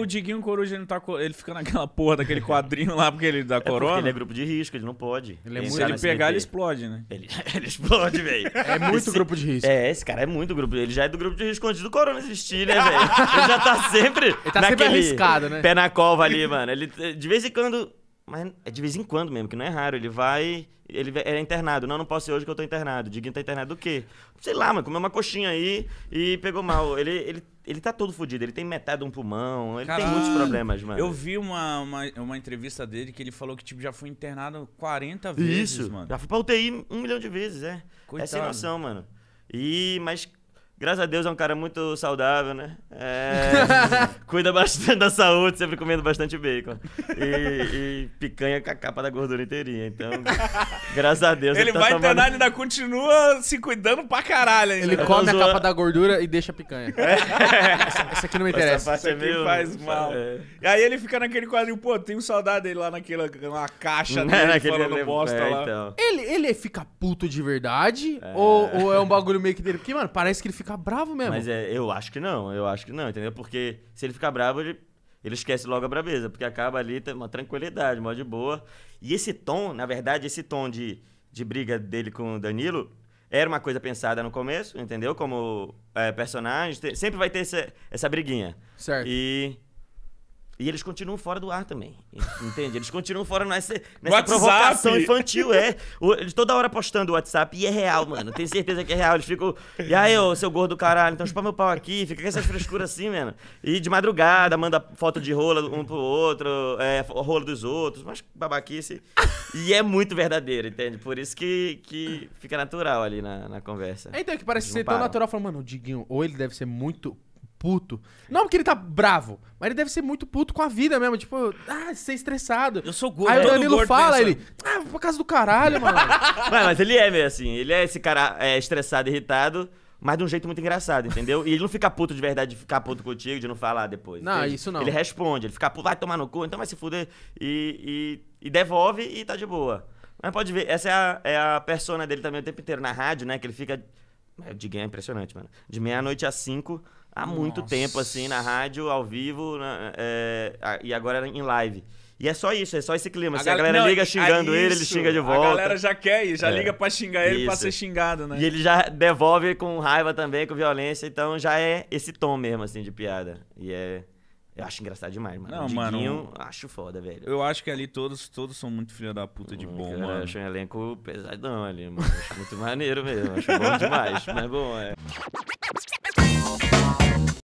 o Diguinho Coruja ele, tá, ele fica naquela porra daquele quadrinho lá porque ele dá é corona. Porque ele é grupo de risco, ele não pode. Ele é se ele pegar, ele explode, né? Ele, ele explode, velho. É muito esse, grupo de risco. É, esse cara é muito grupo. Ele já é do grupo de risco antes do corona existir, né, velho? ele já tá sempre. Ele tá sempre arriscado, né? Pé na cova ali, mano. Ele, de vez em quando. Mas é de vez em quando mesmo, que não é raro. Ele vai. Ele é internado. Não, não posso ser hoje que eu tô internado. Diguinho tá internado do quê? Sei lá, mano. Comeu uma coxinha aí e pegou mal. Ele, ele ele tá todo fodido, ele tem metade de um pulmão, ele Caralho, tem muitos problemas, mano. Eu vi uma, uma, uma, entrevista dele que ele falou que tipo, já foi internado 40 vezes, Isso, mano. Já foi pra UTI um milhão de vezes, é. Coitado. É sem noção, mano. E, mas Graças a Deus é um cara muito saudável, né? É, cuida bastante da saúde, sempre comendo bastante bacon. E, e, picanha com a capa da gordura inteirinha. Então, graças a Deus. Ele, ele tá vai tomando... treinar e ainda continua se cuidando pra caralho. Ainda. Ele come a zoando... capa da gordura e deixa a picanha. É. Essa, essa, aqui não me interessa. Essa parte é isso aqui é meio... faz mal. É. E aí ele fica naquele quadrinho, pô, tenho saudade dele lá naquela uma caixa é dele naquele falando ele... bosta é, lá. Então. Ele, ele fica puto de verdade? É. Ou, ou é um bagulho meio que dele? Porque, mano, parece que ele fica ficar bravo mesmo. Mas é, eu acho que não, eu acho que não, entendeu? Porque se ele ficar bravo, ele, ele esquece logo a brabeza, porque acaba ali uma tranquilidade, mó de boa. E esse tom, na verdade, esse tom de, de briga dele com o Danilo era uma coisa pensada no começo, entendeu? Como é, personagem, sempre vai ter essa, essa briguinha. Certo. E e eles continuam fora do ar também. Entende? Eles continuam fora nessa, nessa provocação infantil, é. Eles toda hora postando o WhatsApp e é real, mano. Tenho certeza que é real. Eles ficam. E aí, ô, seu gordo caralho, então chupa meu pau aqui, fica com essas frescuras assim, mano. E de madrugada, manda foto de rola um pro outro, é, rola dos outros, mas babaquice. E é muito verdadeiro, entende? Por isso que, que fica natural ali na, na conversa. É, então, é que parece ser tão natural. Falando, mano, o Diguinho, ou ele deve ser muito puto. Não porque ele tá bravo, mas ele deve ser muito puto com a vida mesmo. Tipo, ah, ser estressado. Eu sou gordo. Aí o Danilo fala, ele, ah, por causa do caralho, mano. mas, mas ele é meio assim. Ele é esse cara é, estressado, irritado, mas de um jeito muito engraçado, entendeu? E ele não fica puto de verdade de ficar puto contigo, de não falar depois. Não, entende? isso não. Ele responde, ele fica puto, vai tomar no cu, então vai se fuder. E, e, e devolve e tá de boa. Mas pode ver, essa é a, é a persona dele também o tempo inteiro na rádio, né? Que ele fica é, de game é impressionante, mano. De meia-noite às cinco, há Nossa. muito tempo, assim, na rádio, ao vivo, na, é, é e agora em live. E é só isso, é só esse clima. A, assim, a galera não, liga xingando é ele, ele xinga de volta. A galera já quer ir, já é. liga pra xingar ele isso. pra ser xingado, né? E ele já devolve com raiva também, com violência. Então já é esse tom mesmo, assim, de piada. E é, eu acho engraçado demais, mano. Não, Diguinho, mano. acho foda, velho. Eu acho que ali todos, todos são muito filha da puta de hum, bom, cara, mano. Eu acho um elenco pesadão ali, mano. acho muito maneiro mesmo. Acho bom demais, mas bom, é.